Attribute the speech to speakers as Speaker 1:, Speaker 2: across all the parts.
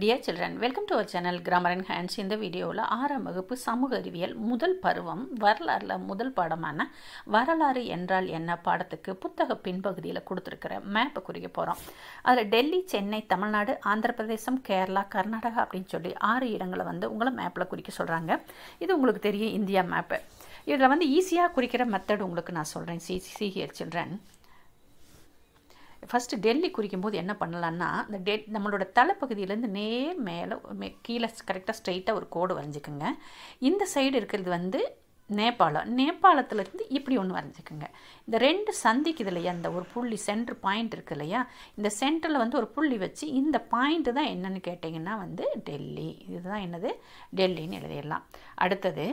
Speaker 1: dear children welcome to our channel grammar and hands இந்த வீடியோவில் ஆறாம் வகுப்பு சமூக அறிவியல் முதல் பருவம் வரலாறில் முதல் பாடமான வரலாறு என்றால் என்ன பாடத்துக்கு புத்தக பின்பகுதியில் கொடுத்துருக்கிற மேப்பை குறிக்க போகிறோம் அதில் டெல்லி சென்னை தமிழ்நாடு ஆந்திர பிரதேசம் கேரளா கர்நாடகா அப்படின்னு சொல்லி ஆறு இடங்களை வந்து உங்களை மேப்பில் குறிக்க சொல்கிறாங்க இது உங்களுக்கு தெரியும் இந்தியா மேப்பு இதில் வந்து ஈஸியாக குறிக்கிற மெத்தட் உங்களுக்கு நான் சொல்கிறேன் சி சிஹியர் சில்ட்ரன் ஃபஸ்ட்டு டெல்லி குறிக்கும் போது என்ன பண்ணலான்னா இந்த டெ நம்மளோட தலைப்பகுதியிலேருந்து நேர் மேலே கீழே கரெக்டாக ஸ்ட்ரைட்டாக ஒரு கோடு வரைஞ்சிக்கோங்க இந்த சைடு இருக்கிறது வந்து நேபாளம் நேபாளத்துலேருந்து இப்படி ஒன்று வரைஞ்சிக்கோங்க இந்த ரெண்டு சந்திக்குது இல்லையா இந்த ஒரு புள்ளி சென்ட்ரு பாயிண்ட் இருக்குது இல்லையா இந்த சென்டரில் வந்து ஒரு புள்ளி வச்சு இந்த பாயிண்ட்டு தான் என்னென்னு கேட்டிங்கன்னா வந்து டெல்லி இதுதான் என்னது டெல்லின்னு எழுதிடலாம் அடுத்தது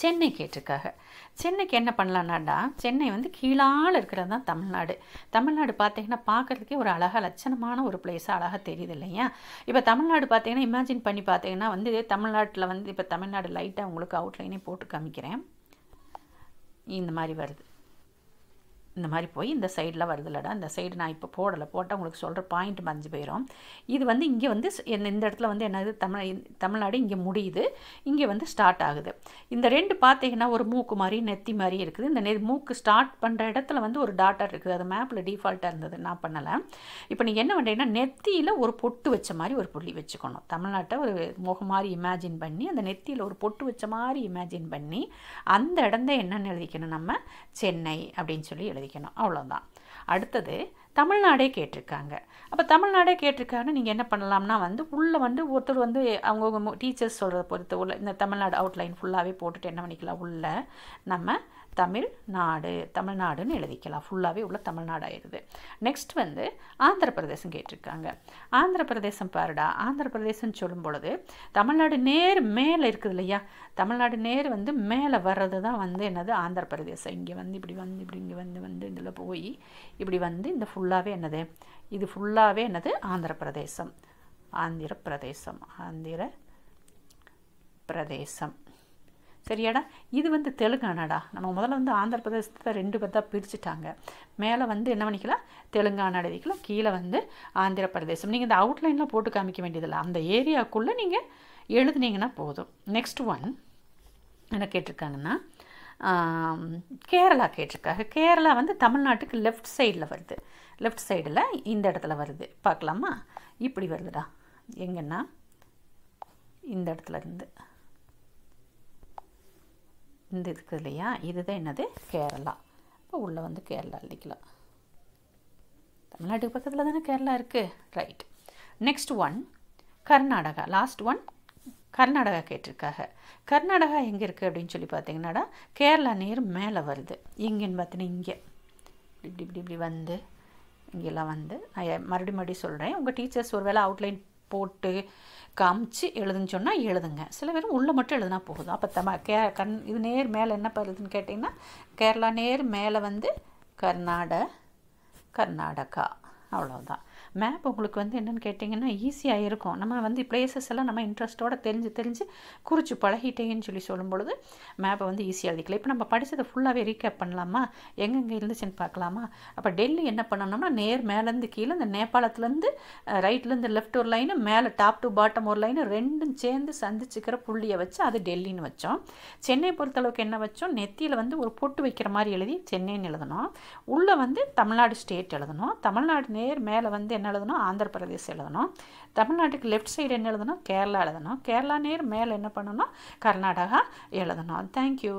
Speaker 1: சென்னை கேட்டிருக்காங்க சென்னைக்கு என்ன பண்ணலான்னாடா சென்னை வந்து கீழால் இருக்கிறது தான் தமிழ்நாடு தமிழ்நாடு பார்த்தீங்கன்னா பார்க்குறதுக்கே ஒரு அழகாக லட்சணமான ஒரு பிளேஸாக அழகாக தெரியுது இல்லையா இப்போ தமிழ்நாடு பார்த்தீங்கன்னா இமேஜின் பண்ணி பார்த்தீங்கன்னா வந்து தமிழ்நாட்டில் வந்து இப்போ தமிழ்நாடு லைட்டாக உங்களுக்கு அவுட்லைனே போட்டு காமிக்கிறேன் இந்த மாதிரி வருது இந்த மாதிரி போய் இந்த சைடில் வருதுலடா இந்த சைடு நான் இப்போ போடலை போட்டால் உங்களுக்கு சொல்கிற பாயிண்ட் மறைஞ்சு போயிடும் இது வந்து இங்கே வந்து இந்த இடத்துல வந்து என்னது தமிழ் தமிழ்நாடு இங்கே முடியுது இங்கே வந்து ஸ்டார்ட் ஆகுது இந்த ரெண்டு பார்த்தீங்கன்னா ஒரு மூக்கு மாதிரி நெத்தி மாதிரி இருக்குது இந்த நெ மூக்கு ஸ்டார்ட் பண்ணுற இடத்துல வந்து ஒரு டாட்டர் இருக்குது அது மேப்பில் டிஃபால்ட்டாக இருந்தது நான் பண்ணலை இப்போ நீங்கள் என்ன பண்ணுறீங்கன்னா நெத்தியில் ஒரு பொட்டு வச்ச மாதிரி ஒரு புள்ளி வச்சுக்கணும் தமிழ்நாட்டை ஒரு முகம் மாதிரி இமேஜின் பண்ணி அந்த நெத்தியில் ஒரு பொட்டு வச்ச மாதிரி இமேஜின் பண்ணி அந்த இடத்த என்னென்னு எழுதிக்கணும் நம்ம சென்னை அப்படின்னு சொல்லி எழுதி எழுதிக்கணும் அவ்வளோதான் அடுத்தது தமிழ்நாடே கேட்டிருக்காங்க அப்போ தமிழ்நாடே கேட்டிருக்காங்கன்னு நீங்கள் என்ன பண்ணலாம்னா வந்து உள்ளே வந்து ஒருத்தர் வந்து அவங்கவுங்க டீச்சர்ஸ் சொல்கிறத பொறுத்த உள்ள இந்த தமிழ்நாடு அவுட்லைன் ஃபுல்லாகவே போட்டுட்டு என்ன பண்ணிக்கலாம் உள்ளே நம்ம தமிழ்நாடு தமிழ்நாடுன்னு எழுதிக்கலாம் ஃபுல்லாகவே உள்ள தமிழ்நாடு ஆயிடுது நெக்ஸ்ட் வந்து ஆந்திர பிரதேசம் கேட்டிருக்காங்க ஆந்திர பிரதேசம் பாருடா ஆந்திர பிரதேசம்னு சொல்லும் பொழுது தமிழ்நாடு நேர் மேலே இருக்குது இல்லையா தமிழ்நாடு நேர் வந்து மேலே வர்றது தான் வந்து என்னது ஆந்திர பிரதேசம் இங்கே வந்து இப்படி வந்து இப்படி இங்கே வந்து வந்து இதில் போய் இப்படி வந்து இந்த ஃபுல்லாகவே என்னது இது ஃபுல்லாகவே என்னது ஆந்திர பிரதேசம் ஆந்திர பிரதேசம் ஆந்திர பிரதேசம் சரியாடா இது வந்து தெலுங்கானாடா நம்ம முதல்ல வந்து ஆந்திர பிரதேசத்தை ரெண்டு பேர்தான் பிரிச்சுட்டாங்க மேலே வந்து என்ன பண்ணிக்கலாம் தெலுங்கானா எழுதிக்கலாம் கீழே வந்து ஆந்திர பிரதேசம் நீங்கள் இந்த அவுட்லைனில் போட்டு காமிக்க வேண்டியதில்லை அந்த ஏரியாவுக்குள்ளே நீங்கள் எழுதுனீங்கன்னா போதும் நெக்ஸ்ட் ஒன் என்ன கேட்டிருக்காங்கன்னா கேரளா கேட்டிருக்காங்க கேரளா வந்து தமிழ்நாட்டுக்கு லெஃப்ட் சைடில் வருது லெஃப்ட் சைடில் இந்த இடத்துல வருது பார்க்கலாமா இப்படி வருதுடா எங்கன்னா இந்த இடத்துல இருந்து இந்த இதுக்கு இல்லையா இதுதான் என்னது கேரளா இப்போ உள்ளே வந்து கேரளா எழுதிக்கலாம் தமிழ்நாட்டுக்கு பக்கத்தில் தானே கேரளா இருக்குது right next one Karnataka last one Karnataka கேட்டிருக்காங்க கர்நாடகா எங்கே இருக்குது அப்படின்னு சொல்லி பார்த்தீங்கன்னா கேரளா நீர் மேலே வருது இங்கேன்னு பார்த்தீங்கன்னா இங்கே இப்படி இப்படி இப்படி இப்படி வந்து இங்கெல்லாம் வந்து மறுபடி மறுபடியும் சொல்கிறேன் உங்கள் டீச்சர்ஸ் ஒரு வேளை அவுட்லைன் போட்டு காமிச்சு எழுதுன்னு சொன்னால் எழுதுங்க சில பேர் உள்ளே மட்டும் எழுதுனா போகுதும் அப்போ தம கே கண் இது நேர் மேலே என்ன பருதுன்னு கேட்டிங்கன்னா கேரளா நேர் மேலே வந்து கர்நாடக கர்நாடகா அவ்வளோதான் மேப் உங்களுக்கு வந்து என்னென்னு கேட்டிங்கன்னா ஈஸியாக இருக்கும் நம்ம வந்து பிளேசஸ் எல்லாம் நம்ம இன்ட்ரெஸ்ட்டோடு தெரிஞ்சு தெரிஞ்சு குறித்து பழகிட்டேன்னு சொல்லி சொல்லும் பொழுது மேப்பை வந்து ஈஸியாக எழுதிக்கலாம் இப்போ நம்ம படித்ததை ஃபுல்லாகவே ரீகேப் பண்ணலாமா எங்கெங்கே இருந்துச்சுன்னு பார்க்கலாமா அப்போ டெல்லி என்ன பண்ணணும்னா நேர் மேலேருந்து கீழே இந்த நேபாளத்துலேருந்து ரைட்லேருந்து லெஃப்ட் ஒரு லைனு மேலே டாப் டு பாட்டம் ஒரு லைனு ரெண்டும் சேர்ந்து சந்திச்சுக்கிற புள்ளியை வச்சு அது டெல்லின்னு வச்சோம் சென்னை பொறுத்தளவுக்கு என்ன வச்சோம் நெத்தியில் வந்து ஒரு பொட்டு வைக்கிற மாதிரி எழுதி சென்னைன்னு எழுதணும் உள்ளே வந்து தமிழ்நாடு ஸ்டேட் எழுதணும் தமிழ்நாடு நேர் மேலே வந்து என்ன எழுதணும் ஆந்திர பிரதேசம் எழுதணும் தமிழ்நாட்டுக்கு லெஃப்ட் சைடு என்ன எழுதணும் கேரளா எழுதணும் கேரளா நேர் மேலே என்ன பண்ணணும் கர்நாடகா எழுதணும் தேங்க்யூ